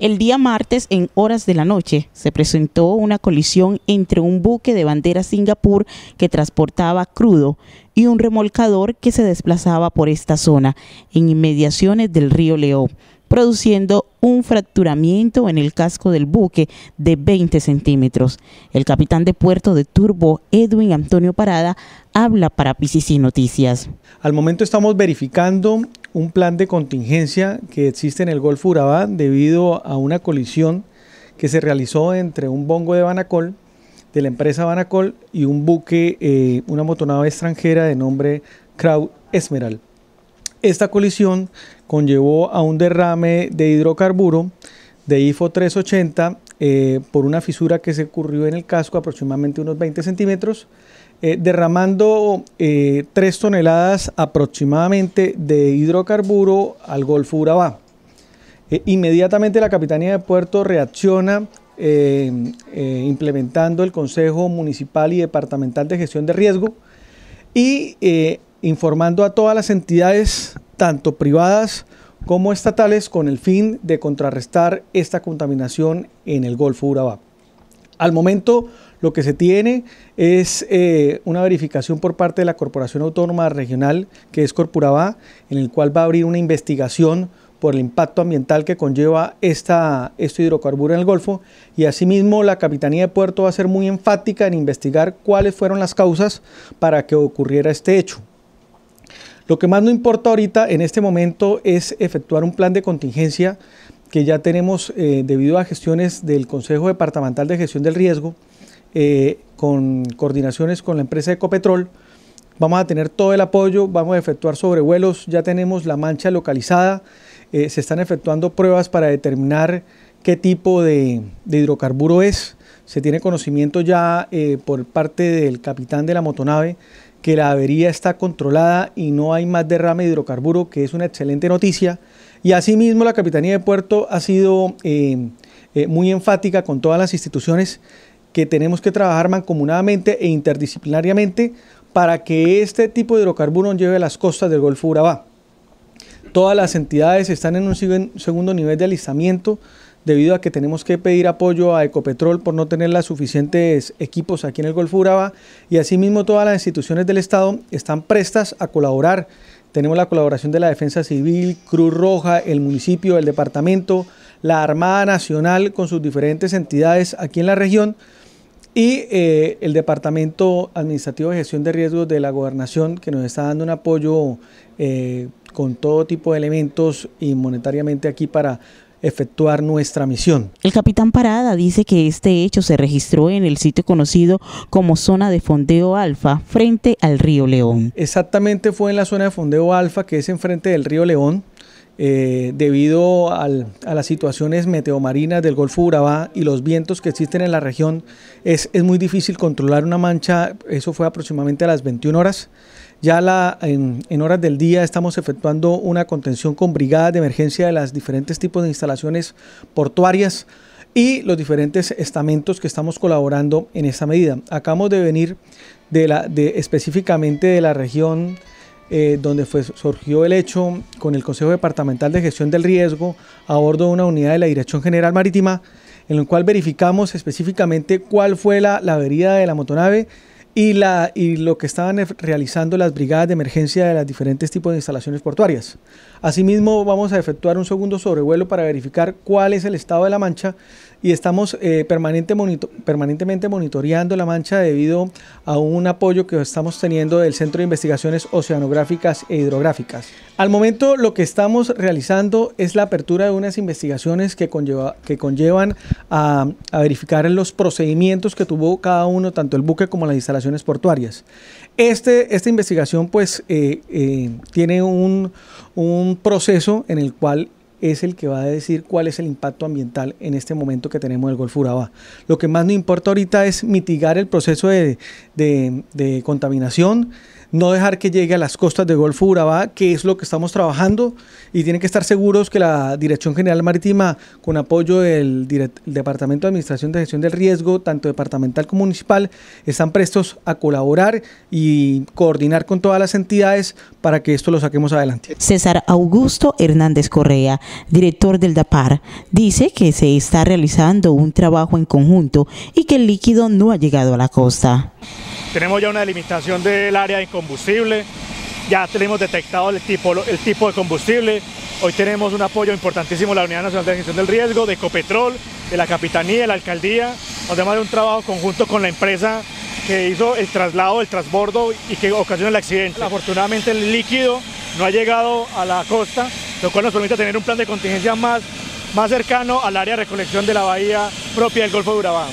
El día martes, en horas de la noche, se presentó una colisión entre un buque de bandera Singapur que transportaba crudo y un remolcador que se desplazaba por esta zona, en inmediaciones del río León produciendo un fracturamiento en el casco del buque de 20 centímetros. El capitán de puerto de Turbo, Edwin Antonio Parada, habla para PCC Noticias. Al momento estamos verificando un plan de contingencia que existe en el Golfo Urabá debido a una colisión que se realizó entre un bongo de Banacol, de la empresa Banacol, y un buque, eh, una motonave extranjera de nombre Crowd Esmeralda. Esta colisión conllevó a un derrame de hidrocarburo de IFO 380 eh, por una fisura que se ocurrió en el casco aproximadamente unos 20 centímetros, eh, derramando eh, tres 3 toneladas aproximadamente de hidrocarburo al Golfo Urabá. inmediatamente la Capitanía de Puerto reacciona implementando el Consejo Municipal y Departamental de Gestión de Riesgo y informando a todas las entidades, tanto privadas como estatales, con el fin de contrarrestar esta contaminación en el Golfo Urabá. Al momento, lo que se tiene es eh, una verificación por parte de la Corporación Autónoma Regional, que es Corpurabá, en el cual va a abrir una investigación por el impacto ambiental que conlleva esta, este hidrocarburo en el Golfo. Y asimismo, la Capitanía de Puerto va a ser muy enfática en investigar cuáles fueron las causas para que ocurriera este hecho. Lo que más nos importa ahorita en este momento es efectuar un plan de contingencia que ya tenemos eh, debido a gestiones del Consejo Departamental de Gestión del Riesgo, eh, con coordinaciones con la empresa Ecopetrol. Vamos a tener todo el apoyo, vamos a efectuar sobrevuelos, ya tenemos la mancha localizada, eh, se están efectuando pruebas para determinar qué tipo de hidrocarburo es. Se tiene conocimiento ya por parte del capitán de la motonave que la avería está controlada y no hay más derrame de hidrocarburo, que es una excelente noticia. Y asimismo la Capitanía de Puerto ha sido eh, eh, muy enfática con todas las instituciones que tenemos que trabajar mancomunadamente e interdisciplinariamente para que este tipo de hidrocarburos llegue a las costas del Golfo Urabá. Todas las entidades están en un segundo nivel de alistamiento debido a que tenemos que pedir apoyo a Ecopetrol por no tener los suficientes equipos aquí en el Golfo Urabá y asimismo todas las instituciones del Estado están prestas a colaborar. Tenemos la colaboración de la Defensa Civil, Cruz Roja, el municipio, el departamento, la Armada Nacional con sus diferentes entidades aquí en la región y eh, el Departamento Administrativo de Gestión de Riesgos de la Gobernación que nos está dando un apoyo eh, con todo tipo de elementos y monetariamente aquí para efectuar nuestra misión. El capitán Parada dice que este hecho se registró en el sitio conocido como zona de fondeo alfa frente al río León. Exactamente fue en la zona de fondeo alfa que es enfrente del río León. Eh, debido a las situaciones meteomarinas del Golfo de Urabá y los vientos que existen en la región, es, es muy difícil controlar una mancha. Eso fue aproximadamente a las 21 horas. Ya la, en, horas del día estamos efectuando una contención con brigadas de emergencia de las diferentes tipos de instalaciones portuarias y los diferentes estamentos que estamos colaborando en esta medida. Acabamos de venir de la, de, específicamente de la región eh, donde surgió el hecho con el Consejo Departamental de Gestión del Riesgo a bordo de una unidad de la Dirección General Marítima, en el cual verificamos específicamente cuál fue la, la avería de la motonave, y, la, y lo que estaban e-, realizando las brigadas de emergencia de las diferentes tipos de instalaciones portuarias. Asimismo, vamos a efectuar un segundo sobrevuelo para verificar cuál es el estado de la mancha y estamos eh, permanente permanentemente monitoreando la mancha debido a un apoyo que estamos teniendo del Centro de Investigaciones Oceanográficas e Hidrográficas. Al momento lo que estamos realizando es la apertura de unas investigaciones que, conlleva, que conllevan a, a verificar los procedimientos que tuvo cada uno, tanto el buque como la instalación portuarias. Este, esta investigación pues eh, eh, tiene un, proceso en el cual es el que va a decir cuál es el impacto ambiental en este momento que tenemos del Golfo Urabá. Lo que más nos importa ahorita es mitigar el proceso de, de contaminación, no dejar que llegue a las costas de Golfo Urabá, que es lo que estamos trabajando, y tienen que estar seguros que la Dirección General Marítima, con apoyo del Departamento de Administración de Gestión del Riesgo, tanto departamental como municipal, están prestos a colaborar y coordinar con todas las entidades para que esto lo saquemos adelante. César Augusto Hernández Correa, director del DAPAR, dice que se está realizando un trabajo en conjunto y que el líquido no ha llegado a la costa. Tenemos ya una delimitación del área de combustible, ya tenemos detectado el tipo, el tipo de combustible. Hoy tenemos un apoyo importantísimo de la Unidad Nacional de Gestión del Riesgo, de Ecopetrol, de la Capitanía, de la Alcaldía, además de un trabajo conjunto con la empresa que hizo el traslado, el transbordo y que ocasionó el accidente. Afortunadamente el líquido no ha llegado a la costa, lo cual nos permite tener un plan de contingencia más, más cercano al área de recolección de la bahía propia del Golfo de Urabá.